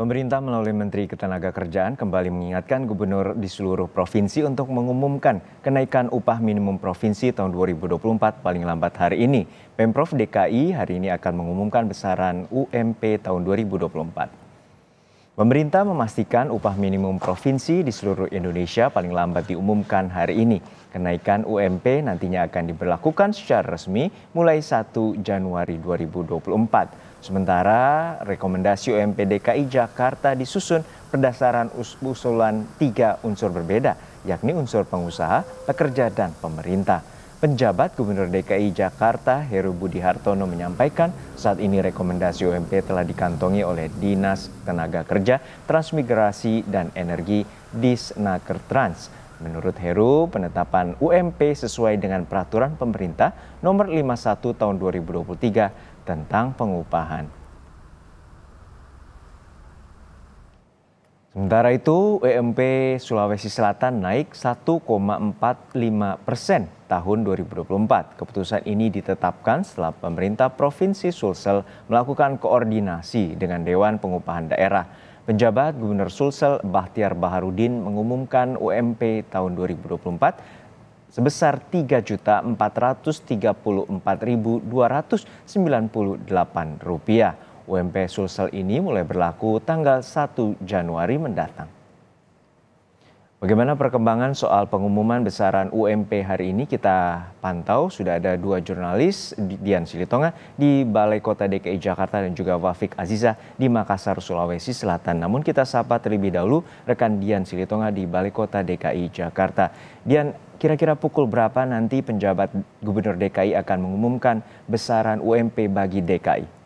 Pemerintah melalui Menteri Ketenagakerjaan kembali mengingatkan gubernur di seluruh provinsi untuk mengumumkan kenaikan upah minimum provinsi tahun 2024 paling lambat hari ini. Pemprov DKI hari ini akan mengumumkan besaran UMP tahun 2024. Pemerintah memastikan upah minimum provinsi di seluruh Indonesia paling lambat diumumkan hari ini. Kenaikan UMP nantinya akan diberlakukan secara resmi mulai 1 Januari 2024. Sementara rekomendasi UMP DKI Jakarta disusun berdasarkan us usulan tiga unsur berbeda, yakni unsur pengusaha, pekerja, dan pemerintah. Penjabat Gubernur DKI Jakarta Heru Budi Hartono menyampaikan saat ini rekomendasi UMP telah dikantongi oleh Dinas Tenaga Kerja, Transmigrasi dan Energi Disnaker Trans. Menurut Heru, penetapan UMP sesuai dengan peraturan pemerintah nomor 51 tahun 2023 tentang pengupahan. Sementara itu, UMP e Sulawesi Selatan naik 1,45 persen tahun 2024. Keputusan ini ditetapkan setelah pemerintah Provinsi Sulsel melakukan koordinasi dengan Dewan Pengupahan Daerah. Penjabat Gubernur Sulsel Bahtiar Baharudin mengumumkan UMP tahun 2024 sebesar 3.434.298 rupiah. UMP Sulsel ini mulai berlaku tanggal 1 Januari mendatang. Bagaimana perkembangan soal pengumuman besaran UMP hari ini kita pantau sudah ada dua jurnalis Dian Silitonga di Balai Kota DKI Jakarta dan juga Wafik Aziza di Makassar Sulawesi Selatan. Namun kita sapa terlebih dahulu rekan Dian Silitonga di Balai Kota DKI Jakarta. Dian Kira-kira pukul berapa nanti penjabat Gubernur DKI akan mengumumkan besaran UMP bagi DKI?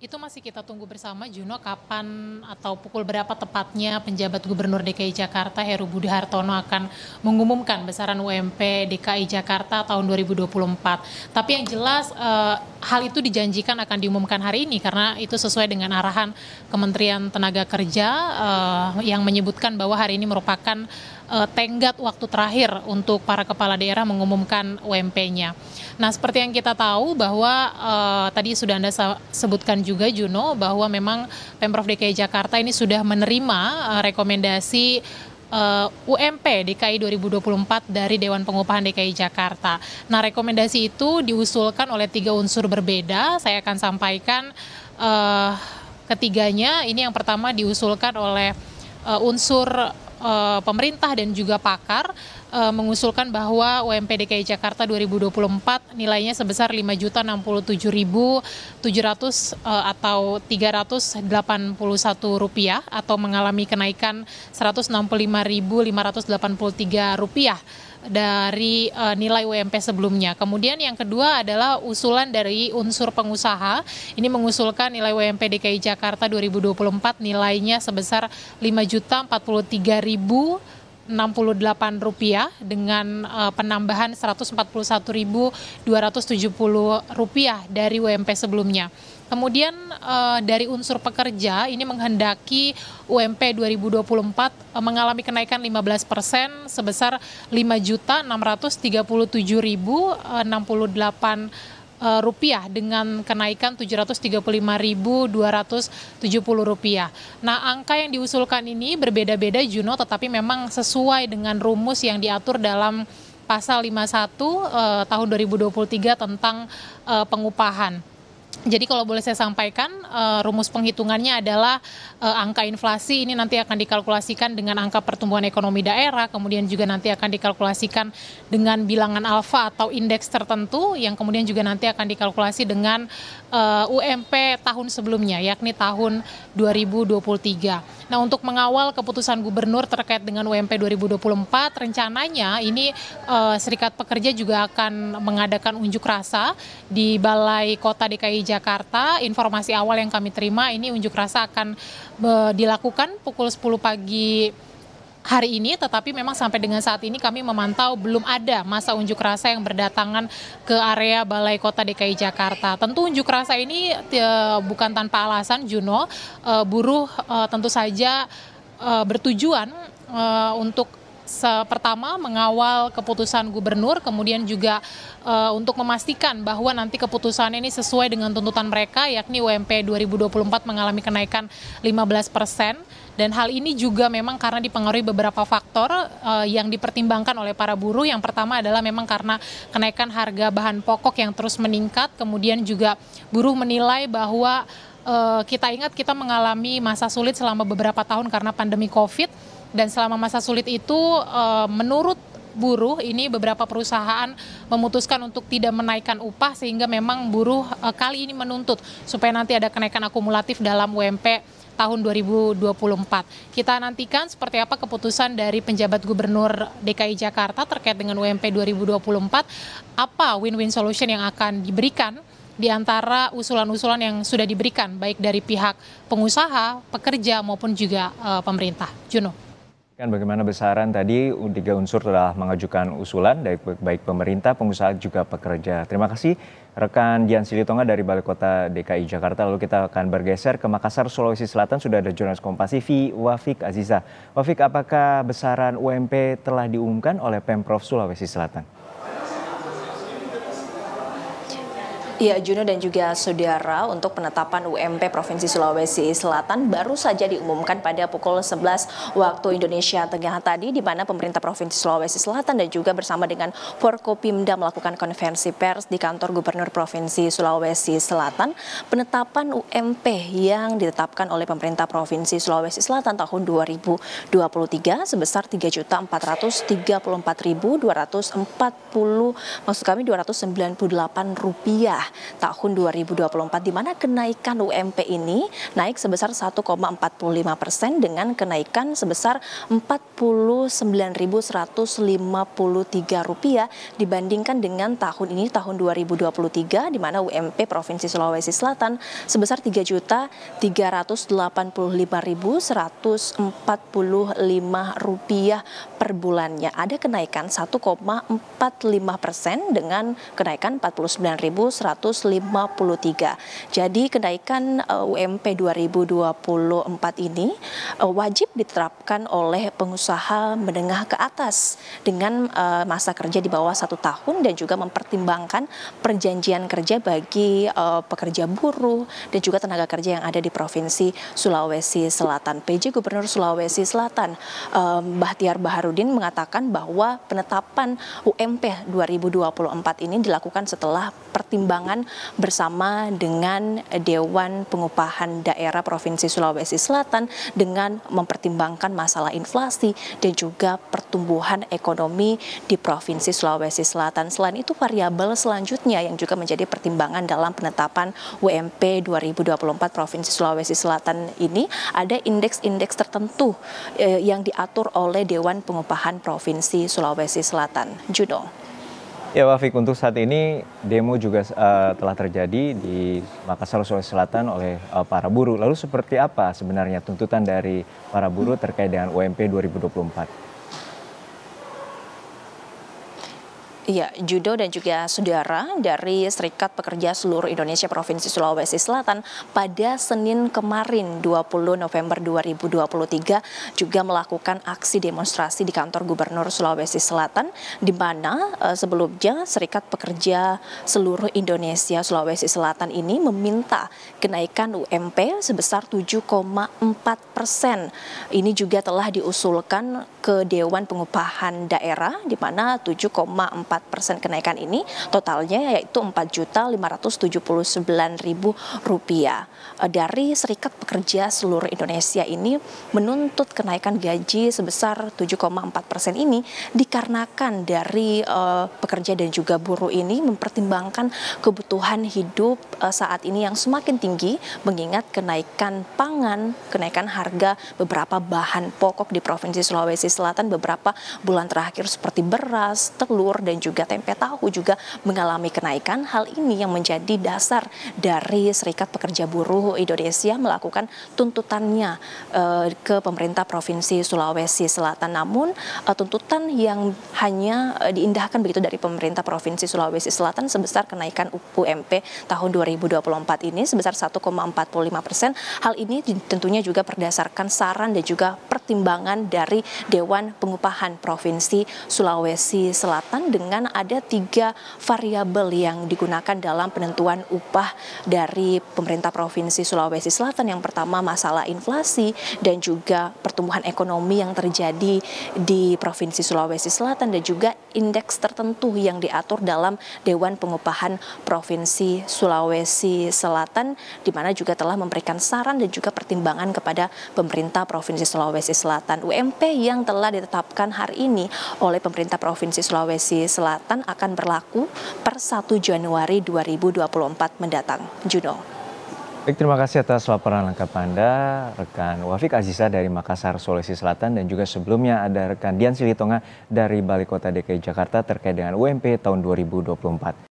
Itu masih kita tunggu bersama Juno kapan atau pukul berapa tepatnya penjabat Gubernur DKI Jakarta Heru Budi Hartono akan mengumumkan besaran UMP DKI Jakarta tahun 2024. Tapi yang jelas eh, hal itu dijanjikan akan diumumkan hari ini karena itu sesuai dengan arahan Kementerian Tenaga Kerja eh, yang menyebutkan bahwa hari ini merupakan eh, tenggat waktu terakhir untuk para kepala daerah mengumumkan UMP-nya. Nah, seperti yang kita tahu bahwa eh, tadi sudah Anda sebutkan juga juga Juno bahwa memang Pemprov DKI Jakarta ini sudah menerima eh, rekomendasi uh, UMP DKI 2024 dari Dewan Pengupahan DKI Jakarta. Nah, rekomendasi itu diusulkan oleh tiga unsur berbeda. Saya akan sampaikan uh, ketiganya. Ini yang pertama diusulkan oleh uh, unsur Eh, pemerintah dan juga pakar eh, mengusulkan bahwa UMP DKI Jakarta 2024 nilainya sebesar 5.067.700 uh, eh, atau 381 rupiah atau mengalami kenaikan 165.583 rupiah dari uh, nilai UMP sebelumnya. Kemudian yang kedua adalah usulan dari unsur pengusaha. Ini mengusulkan nilai UMP DKI Jakarta 2024 nilainya sebesar 5.043.000 rp 68 dengan uh, penambahan Rp141.270 dari UMP sebelumnya. Kemudian uh, dari unsur pekerja ini menghendaki UMP 2024 uh, mengalami kenaikan 15 persen sebesar 5.637.068 Eh, rupiah dengan kenaikan rp rupiah. Nah, angka yang diusulkan ini berbeda-beda Juno tetapi memang sesuai dengan rumus yang diatur dalam pasal 51 eh, tahun 2023 tentang eh, pengupahan. Jadi kalau boleh saya sampaikan, eh, rumus penghitungannya adalah eh, angka inflasi ini nanti akan dikalkulasikan dengan angka pertumbuhan ekonomi daerah, kemudian juga nanti akan dikalkulasikan dengan bilangan alfa atau indeks tertentu, yang kemudian juga nanti akan dikalkulasi dengan uh, eh, UMP tahun sebelumnya yakni tahun 2023. Nah, untuk mengawal keputusan gubernur terkait dengan UMP 2024 rencananya ini uh, Serikat Pekerja juga akan mengadakan unjuk rasa di Balai Kota DKI Jakarta. Informasi awal yang kami terima ini unjuk rasa akan uh, dilakukan pukul 10 pagi hari ini tetapi memang sampai dengan saat ini kami memantau belum ada masa unjuk rasa yang berdatangan ke area Balai Kota DKI Jakarta. Tentu unjuk rasa ini eh, bukan tanpa alasan Juno eh, buruh eh, tentu saja bertujuan untuk pertama mengawal keputusan gubernur, kemudian juga e, untuk memastikan bahwa nanti keputusan ini sesuai dengan tuntutan mereka, yakni UMP 2024 mengalami kenaikan 15 persen. Dan hal ini juga memang karena dipengaruhi beberapa faktor uh, yang dipertimbangkan oleh para buruh. Yang pertama adalah memang karena kenaikan harga bahan pokok yang terus meningkat, kemudian juga buruh menilai bahwa uh, kita ingat kita mengalami masa sulit selama beberapa tahun karena pandemi COVID dan selama masa sulit itu eh, menurut buruh ini beberapa perusahaan memutuskan untuk tidak menaikkan upah sehingga memang buruh eh, kali ini menuntut supaya nanti ada kenaikan akumulatif dalam UMP tahun 2024. Kita nantikan seperti apa keputusan dari penjabat gubernur DKI Jakarta terkait dengan UMP 2024, apa win-win solution yang akan diberikan di antara usulan-usulan yang sudah diberikan baik dari pihak pengusaha, pekerja maupun juga uh, pemerintah. Juno. Kan bagaimana besaran tadi tiga unsur telah mengajukan usulan dari baik pemerintah, pengusaha juga pekerja. Terima kasih rekan Dian Silitonga dari Balai Kota DKI Jakarta. Lalu kita akan bergeser ke Makassar, Sulawesi Selatan. Sudah ada jurnalis Kompas TV Wafik Aziza. Wafik, apakah besaran UMP telah diumumkan oleh Pemprov Sulawesi Selatan? Ya Juno dan juga saudara untuk penetapan UMP Provinsi Sulawesi Selatan baru saja diumumkan pada pukul 11 waktu Indonesia Tengah tadi di mana pemerintah Provinsi Sulawesi Selatan dan juga bersama dengan Forkopimda melakukan konferensi pers di kantor Gubernur Provinsi Sulawesi Selatan penetapan UMP yang ditetapkan oleh pemerintah Provinsi Sulawesi Selatan tahun 2023 sebesar 3.434.240 maksud kami 298 rupiah tahun 2024 di mana kenaikan UMP ini naik sebesar 1,45 persen dengan kenaikan sebesar Rp49.153 dibandingkan dengan tahun ini tahun 2023 di mana UMP Provinsi Sulawesi Selatan sebesar Rp3.385.145 per bulannya. Ada kenaikan 1,45 persen dengan kenaikan 49100 153. Jadi kenaikan eh, UMP 2024 ini eh, wajib diterapkan oleh pengusaha menengah ke atas dengan eh, masa kerja di bawah satu tahun dan juga mempertimbangkan perjanjian kerja bagi pekerja buruh dan juga tenaga kerja yang ada di Provinsi Sulawesi Selatan. PJ Gubernur Sulawesi Selatan Bahtiar Baharudin mengatakan bahwa penetapan UMP 2024 ini dilakukan setelah pertimbangan perdagangan bersama dengan Dewan Pengupahan Daerah Provinsi Sulawesi Selatan dengan mempertimbangkan masalah inflasi dan juga pertumbuhan ekonomi di Provinsi Sulawesi Selatan. Selain itu variabel selanjutnya yang juga menjadi pertimbangan dalam penetapan WMP 2024 Provinsi Sulawesi Selatan ini ada indeks-indeks tertentu eh, yang diatur oleh Dewan Pengupahan Provinsi Sulawesi Selatan. Juno. Ya Wafik, untuk saat ini demo juga uh, telah terjadi di Makassar, Sulawesi Selatan oleh uh, para buruh. Lalu seperti apa sebenarnya tuntutan dari para buruh terkait dengan UMP 2024? Iya, Judo dan juga saudara dari Serikat Pekerja Seluruh Indonesia Provinsi Sulawesi Selatan pada Senin kemarin 20 November 2023 juga melakukan aksi demonstrasi di kantor Gubernur Sulawesi Selatan di mana eh, sebelumnya Serikat Pekerja Seluruh Indonesia Sulawesi Selatan ini meminta kenaikan UMP sebesar 7,4 persen. Ini juga telah diusulkan ke Dewan Pengupahan Daerah di mana 7,4 persen kenaikan ini totalnya yaitu 4.579.000 rupiah eh, dari Serikat Pekerja seluruh Indonesia ini menuntut kenaikan gaji sebesar 7,4 persen ini dikarenakan dari eh, pekerja dan juga buruh ini mempertimbangkan kebutuhan hidup eh, saat ini yang semakin tinggi mengingat kenaikan pangan, kenaikan harga beberapa bahan pokok di Provinsi Sulawesi Selatan beberapa bulan terakhir seperti beras, telur, dan juga tempe tahu juga mengalami kenaikan. Hal ini yang menjadi dasar dari Serikat Pekerja Buruh Indonesia melakukan tuntutannya eh, ke pemerintah Provinsi Sulawesi Selatan. Namun eh, tuntutan yang hanya eh, diindahkan begitu dari pemerintah Provinsi Sulawesi Selatan sebesar kenaikan UMP tahun 2024 ini sebesar 1,45 persen. Hal ini tentunya juga berdasarkan saran dan juga pertimbangan dari Dewan Pengupahan Provinsi Sulawesi Selatan dengan ada tiga variabel yang digunakan dalam penentuan upah dari pemerintah Provinsi Sulawesi Selatan. Yang pertama masalah inflasi dan juga pertumbuhan ekonomi yang terjadi di Provinsi Sulawesi Selatan dan juga indeks tertentu yang diatur dalam Dewan Pengupahan Provinsi Sulawesi Selatan di mana juga telah memberikan saran dan juga pertimbangan kepada pemerintah Provinsi Sulawesi Selatan. UMP yang telah ditetapkan hari ini oleh pemerintah Provinsi Sulawesi Selatan akan berlaku per 1 Januari 2024 mendatang. Juno. Baik, terima kasih atas laporan lengkap Anda, rekan Wafik Aziza dari Makassar, Sulawesi Selatan, dan juga sebelumnya ada rekan Dian Silitonga dari Balai Kota DKI Jakarta terkait dengan UMP tahun 2024.